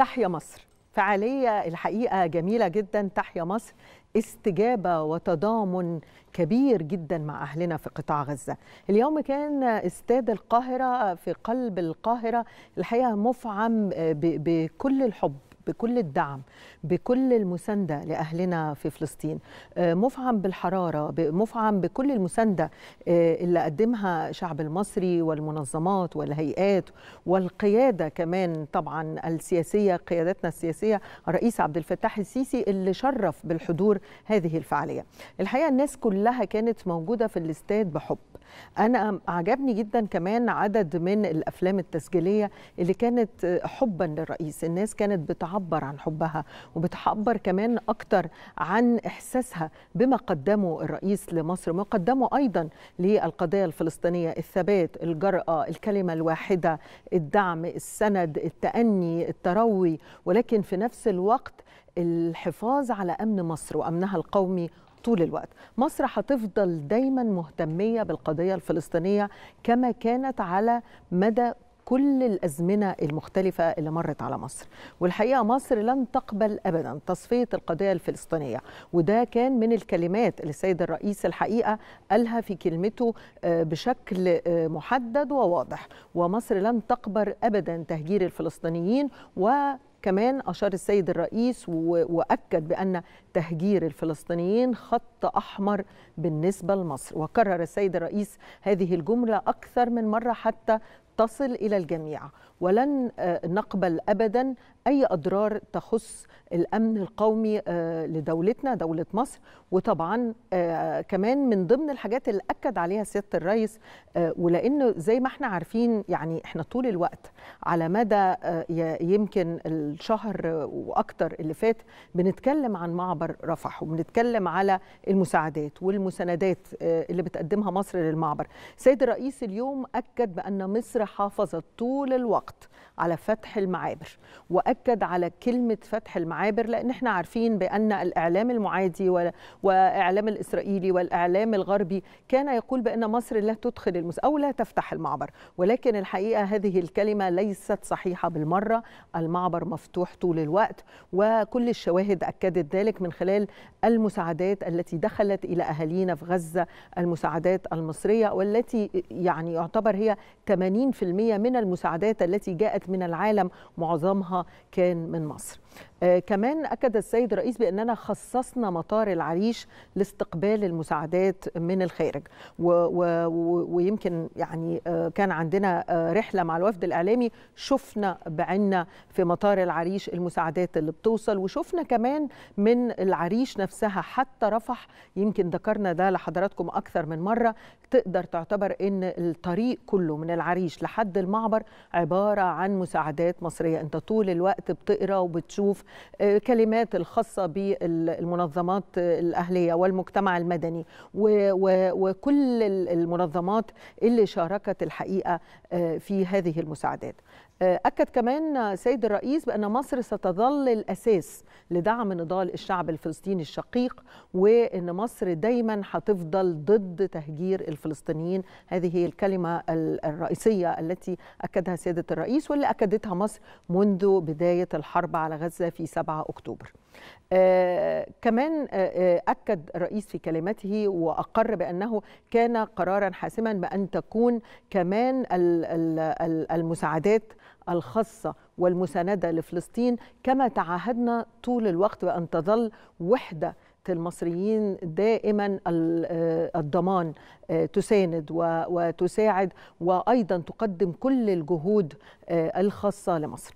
تحيا مصر فعالية الحقيقة جميلة جدا تحيا مصر استجابة وتضامن كبير جدا مع أهلنا في قطاع غزة اليوم كان استاد القاهرة في قلب القاهرة الحقيقة مفعم بكل الحب بكل الدعم بكل المسانده لاهلنا في فلسطين آه، مفعم بالحراره مفعم بكل المسانده آه، اللي قدمها الشعب المصري والمنظمات والهيئات والقياده كمان طبعا السياسيه قيادتنا السياسيه الرئيس عبد الفتاح السيسي اللي شرف بالحضور هذه الفعاليه الحقيقه الناس كلها كانت موجوده في الاستاد بحب انا عجبني جدا كمان عدد من الافلام التسجيليه اللي كانت حبا للرئيس الناس كانت بتعبر بتعبر عن حبها وبتعبر كمان أكتر عن إحساسها بما قدمه الرئيس لمصر ما قدمه أيضا للقضية الفلسطينية الثبات الجرأة الكلمة الواحدة الدعم السند التأني التروي ولكن في نفس الوقت الحفاظ على أمن مصر وأمنها القومي طول الوقت مصر هتفضل دايما مهتمية بالقضية الفلسطينية كما كانت على مدى كل الازمنه المختلفه اللي مرت على مصر والحقيقه مصر لن تقبل ابدا تصفيه القضيه الفلسطينيه وده كان من الكلمات اللي السيد الرئيس الحقيقه قالها في كلمته آه، بشكل آه، محدد وواضح ومصر لن تقبل ابدا تهجير الفلسطينيين و كمان أشار السيد الرئيس وأكد بأن تهجير الفلسطينيين خط أحمر بالنسبة لمصر وكرر السيد الرئيس هذه الجملة أكثر من مرة حتى تصل إلى الجميع ولن آه، نقبل أبدا اي اضرار تخص الامن القومي آه، لدولتنا دوله مصر وطبعا آه، كمان من ضمن الحاجات اللي اكد عليها سياده الرئيس آه، ولانه زي ما احنا عارفين يعني احنا طول الوقت على مدى يمكن الشهر واكتر اللي فات بنتكلم عن معبر رفح وبنتكلم على المساعدات والمساندات اللي بتقدمها مصر للمعبر سيد الرئيس اليوم اكد بان مصر حافظت طول الوقت على فتح المعابر وأكد أكد على كلمة فتح المعابر لأن احنا عارفين بأن الإعلام المعادي وإعلام الإسرائيلي والإعلام الغربي كان يقول بأن مصر لا تدخل المس أو لا تفتح المعبر ولكن الحقيقة هذه الكلمة ليست صحيحة بالمرة المعبر مفتوح طول الوقت وكل الشواهد أكدت ذلك من خلال المساعدات التي دخلت إلى أهالينا في غزة المساعدات المصرية والتي يعني يعتبر هي 80% من المساعدات التي جاءت من العالم معظمها كان من مصر آه، كمان أكد السيد الرئيس بأننا خصصنا مطار العريش لاستقبال المساعدات من الخارج و و ويمكن يعني آه، كان عندنا آه، رحلة مع الوفد الإعلامي شفنا بعنا في مطار العريش المساعدات اللي بتوصل وشفنا كمان من العريش نفسها حتى رفح يمكن ذكرنا ده لحضراتكم أكثر من مرة تقدر تعتبر أن الطريق كله من العريش لحد المعبر عبارة عن مساعدات مصرية أنت طول الوقت بتقرأ وبتشوف كلمات الخاصة بالمنظمات الأهلية والمجتمع المدني وكل المنظمات اللي شاركت الحقيقة آه، في هذه المساعدات آه، أكد كمان سيد الرئيس بأن مصر ستظل الأساس لدعم نضال الشعب الفلسطيني الشقيق وأن مصر دايما هتفضل ضد تهجير الفلسطينيين هذه هي الكلمة الرئيسية التي أكدها سيادة الرئيس واللي أكدتها مصر منذ بداية الحرب على غزة في في 7 أكتوبر آه كمان آه, آه، أكد الرئيس في كلمته وأقر بأنه كان قرارا حاسما بأن تكون كمان المساعدات الخاصة والمساندة لفلسطين كما تعهدنا طول الوقت بان تظل وحدة المصريين دائما آه، الضمان آه، تساند وتساعد وأيضا تقدم كل الجهود الخاصة لمصر